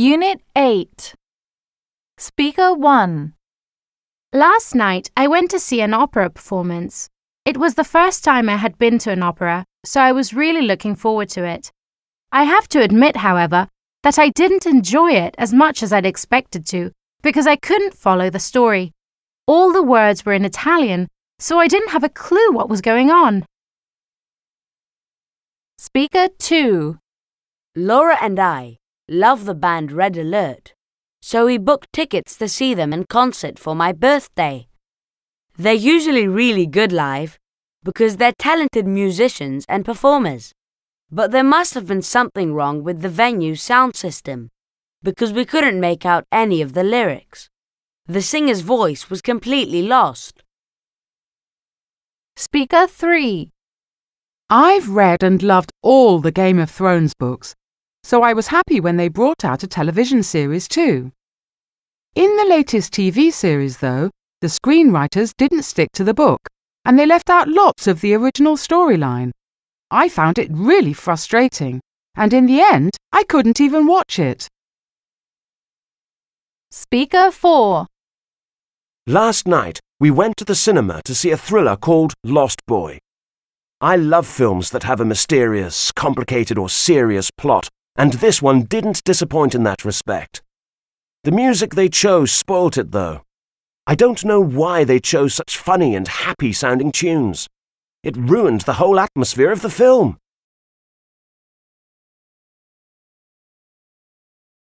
Unit 8 Speaker 1 Last night I went to see an opera performance. It was the first time I had been to an opera, so I was really looking forward to it. I have to admit, however, that I didn't enjoy it as much as I'd expected to because I couldn't follow the story. All the words were in Italian, so I didn't have a clue what was going on. Speaker 2 Laura and I love the band Red Alert, so we booked tickets to see them in concert for my birthday. They're usually really good live because they're talented musicians and performers. But there must have been something wrong with the venue's sound system because we couldn't make out any of the lyrics. The singer's voice was completely lost. Speaker 3 I've read and loved all the Game of Thrones books, so I was happy when they brought out a television series too. In the latest TV series, though, the screenwriters didn't stick to the book, and they left out lots of the original storyline. I found it really frustrating, and in the end, I couldn't even watch it. Speaker 4 Last night, we went to the cinema to see a thriller called Lost Boy. I love films that have a mysterious, complicated, or serious plot and this one didn't disappoint in that respect. The music they chose spoilt it, though. I don't know why they chose such funny and happy sounding tunes. It ruined the whole atmosphere of the film.